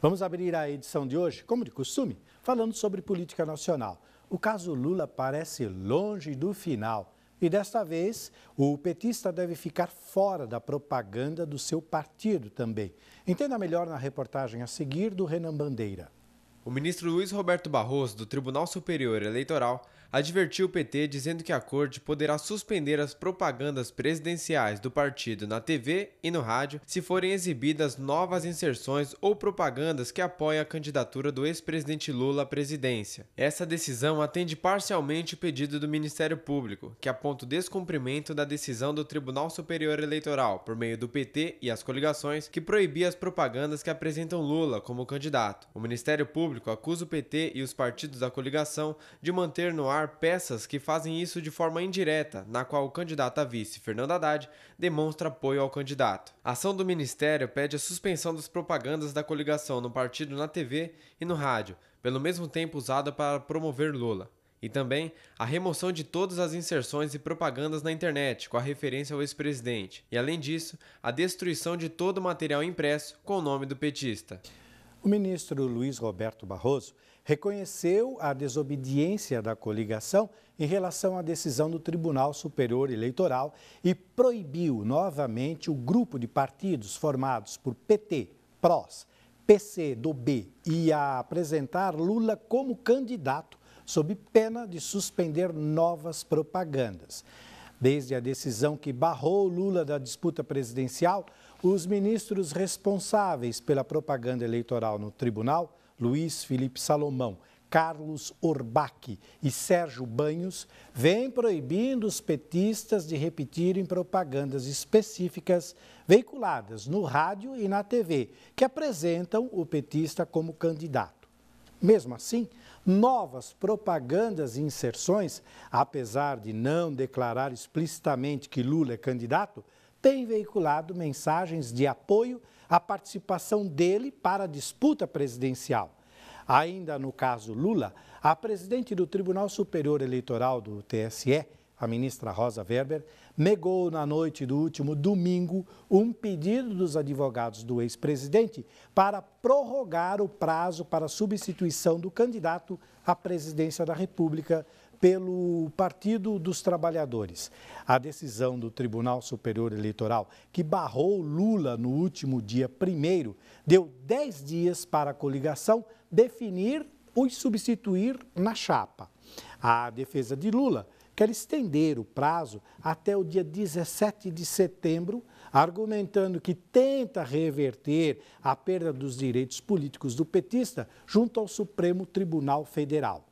Vamos abrir a edição de hoje, como de costume, falando sobre política nacional. O caso Lula parece longe do final. E desta vez, o petista deve ficar fora da propaganda do seu partido também. Entenda melhor na reportagem a seguir do Renan Bandeira. O ministro Luiz Roberto Barroso, do Tribunal Superior Eleitoral, advertiu o PT dizendo que a corte poderá suspender as propagandas presidenciais do partido na TV e no rádio se forem exibidas novas inserções ou propagandas que apoiem a candidatura do ex-presidente Lula à presidência. Essa decisão atende parcialmente o pedido do Ministério Público, que aponta o descumprimento da decisão do Tribunal Superior Eleitoral, por meio do PT e as coligações, que proibia as propagandas que apresentam Lula como candidato. O Ministério Público acusa o PT e os partidos da coligação de manter no ar peças que fazem isso de forma indireta, na qual o candidato a vice, Fernando Haddad, demonstra apoio ao candidato. A ação do Ministério pede a suspensão das propagandas da coligação no partido na TV e no rádio, pelo mesmo tempo usada para promover Lula. E também a remoção de todas as inserções e propagandas na internet com a referência ao ex-presidente. E além disso, a destruição de todo o material impresso com o nome do petista. O ministro Luiz Roberto Barroso reconheceu a desobediência da coligação em relação à decisão do Tribunal Superior Eleitoral e proibiu novamente o grupo de partidos formados por PT, PROS, PC do B e a apresentar Lula como candidato sob pena de suspender novas propagandas. Desde a decisão que barrou Lula da disputa presidencial, os ministros responsáveis pela propaganda eleitoral no tribunal Luiz Felipe Salomão, Carlos Orbach e Sérgio Banhos vêm proibindo os petistas de repetirem propagandas específicas veiculadas no rádio e na TV, que apresentam o petista como candidato. Mesmo assim, novas propagandas e inserções, apesar de não declarar explicitamente que Lula é candidato, têm veiculado mensagens de apoio a participação dele para a disputa presidencial. Ainda no caso Lula, a presidente do Tribunal Superior Eleitoral do TSE, a ministra Rosa Weber, negou na noite do último domingo um pedido dos advogados do ex-presidente para prorrogar o prazo para substituição do candidato à presidência da República pelo Partido dos Trabalhadores. A decisão do Tribunal Superior Eleitoral, que barrou Lula no último dia primeiro, deu 10 dias para a coligação definir os substituir na chapa. A defesa de Lula quer estender o prazo até o dia 17 de setembro, argumentando que tenta reverter a perda dos direitos políticos do petista junto ao Supremo Tribunal Federal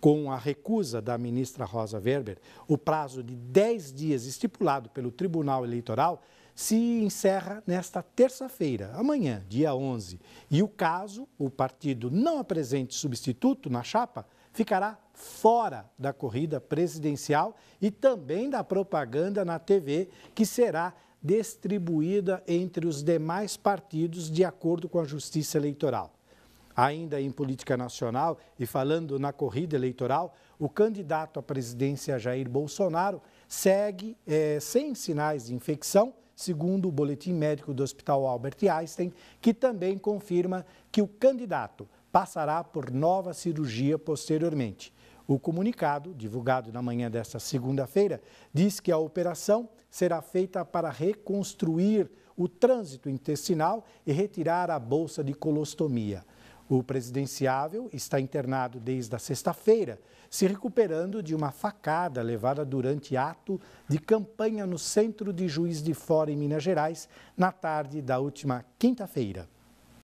com a recusa da ministra Rosa Weber, o prazo de 10 dias estipulado pelo Tribunal Eleitoral se encerra nesta terça-feira, amanhã, dia 11. E o caso, o partido não apresente substituto na chapa, ficará fora da corrida presidencial e também da propaganda na TV, que será distribuída entre os demais partidos de acordo com a Justiça Eleitoral ainda em política nacional e falando na corrida eleitoral, o candidato à presidência Jair Bolsonaro segue é, sem sinais de infecção, segundo o boletim médico do Hospital Albert Einstein, que também confirma que o candidato passará por nova cirurgia posteriormente. O comunicado, divulgado na manhã desta segunda-feira, diz que a operação será feita para reconstruir o trânsito intestinal e retirar a bolsa de colostomia. O presidenciável está internado desde a sexta-feira, se recuperando de uma facada levada durante ato de campanha no centro de Juiz de Fora, em Minas Gerais, na tarde da última quinta-feira.